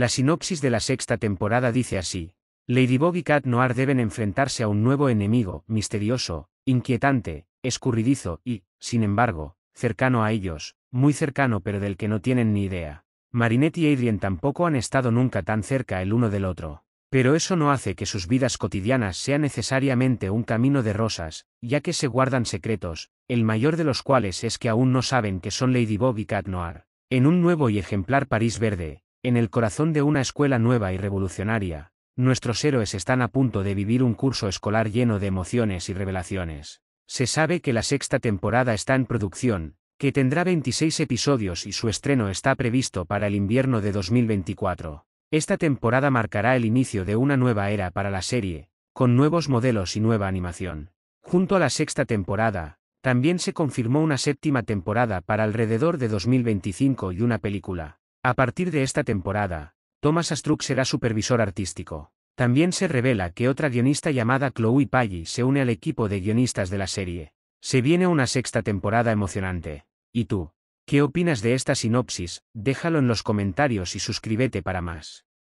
La sinopsis de la sexta temporada dice así. Ladybug y Cat Noir deben enfrentarse a un nuevo enemigo, misterioso, inquietante, escurridizo y, sin embargo, cercano a ellos, muy cercano pero del que no tienen ni idea. Marinette y Adrien tampoco han estado nunca tan cerca el uno del otro. Pero eso no hace que sus vidas cotidianas sean necesariamente un camino de rosas, ya que se guardan secretos, el mayor de los cuales es que aún no saben que son Ladybug y Cat Noir. En un nuevo y ejemplar París verde, en el corazón de una escuela nueva y revolucionaria, nuestros héroes están a punto de vivir un curso escolar lleno de emociones y revelaciones. Se sabe que la sexta temporada está en producción, que tendrá 26 episodios y su estreno está previsto para el invierno de 2024. Esta temporada marcará el inicio de una nueva era para la serie, con nuevos modelos y nueva animación. Junto a la sexta temporada, también se confirmó una séptima temporada para alrededor de 2025 y una película. A partir de esta temporada, Thomas Astruc será supervisor artístico. También se revela que otra guionista llamada Chloe Paggi se une al equipo de guionistas de la serie. Se viene una sexta temporada emocionante. ¿Y tú? ¿Qué opinas de esta sinopsis? Déjalo en los comentarios y suscríbete para más.